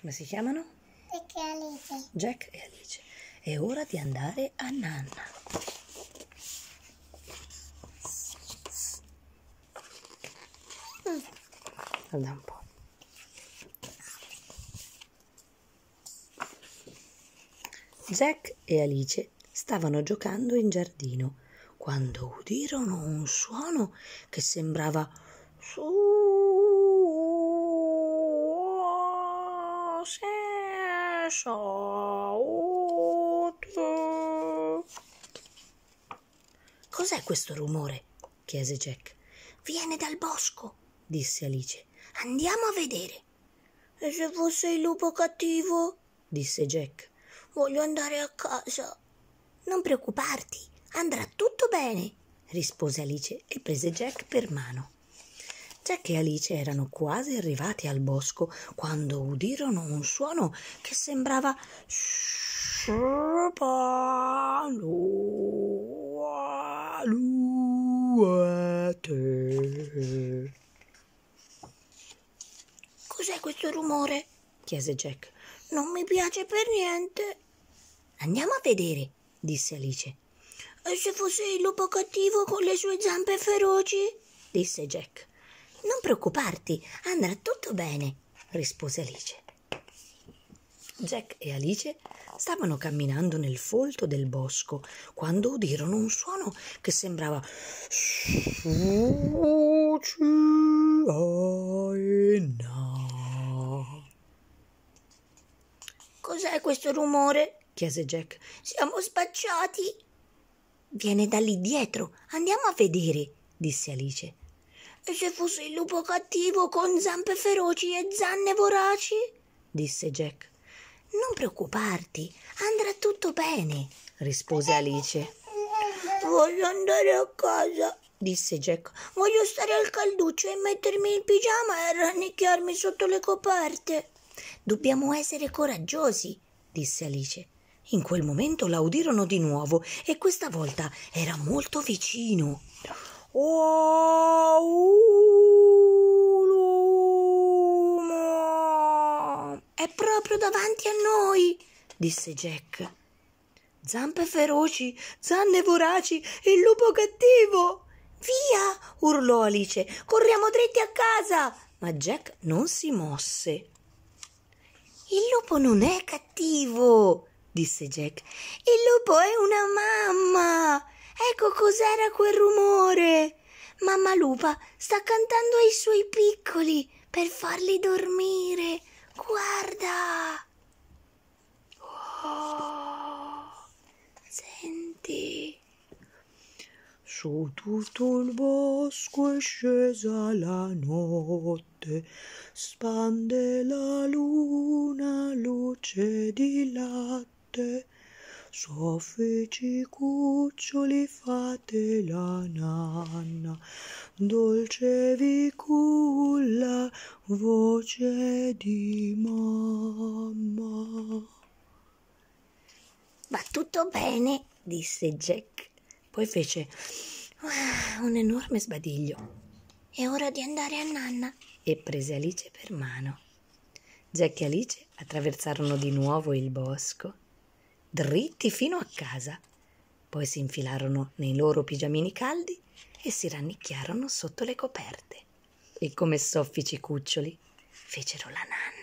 Come si chiamano? Jack e Alice. Jack e Alice. È ora di andare a Nanna. Mm. Guarda un po'. Jack e Alice stavano giocando in giardino quando udirono un suono che sembrava su senso utile. Cos'è questo rumore? chiese Jack. Viene dal bosco, disse Alice. Andiamo a vedere. E se fosse il lupo cattivo? disse Jack. Voglio andare a casa. Non preoccuparti, andrà tutto bene, rispose Alice e prese Jack per mano. Jack e Alice erano quasi arrivati al bosco quando udirono un suono che sembrava Cos'è questo rumore? chiese Jack. Non mi piace per niente. Andiamo a vedere, disse Alice. E eh, se fosse il lupo cattivo con le sue zampe feroci? disse Jack. Non preoccuparti, andrà tutto bene, rispose Alice. Jack e Alice stavano camminando nel folto del bosco quando udirono un suono che sembrava Cos'è questo rumore? chiese Jack. Siamo spacciati. Viene da lì dietro. Andiamo a vedere, disse Alice se fuso il lupo cattivo con zampe feroci e zanne voraci? disse Jack. Non preoccuparti, andrà tutto bene, rispose Alice. Voglio andare a casa, disse Jack. Voglio stare al calduccio e mettermi il pigiama e rannicchiarmi sotto le coperte. Dobbiamo essere coraggiosi, disse Alice. In quel momento la udirono di nuovo e questa volta era molto vicino. Oh! proprio davanti a noi, disse Jack. Zampe feroci, zanne voraci il lupo cattivo. Via! urlò Alice. Corriamo dritti a casa! Ma Jack non si mosse. Il lupo non è cattivo, disse Jack. Il lupo è una mamma. Ecco cos'era quel rumore. Mamma lupa sta cantando ai suoi piccoli per farli dormire. Guarda! Oh, Su tutto il bosco è scesa la notte, spande la luna luce di latte Soffici cuccioli fate la nanna, dolce vi culla voce di mamma. Va tutto bene, disse Jack. Poi fece ah, un enorme sbadiglio. È ora di andare a nanna. E prese Alice per mano. Jack e Alice attraversarono di nuovo il bosco dritti fino a casa. Poi si infilarono nei loro pigiamini caldi e si rannicchiarono sotto le coperte. E come soffici cuccioli fecero la nana.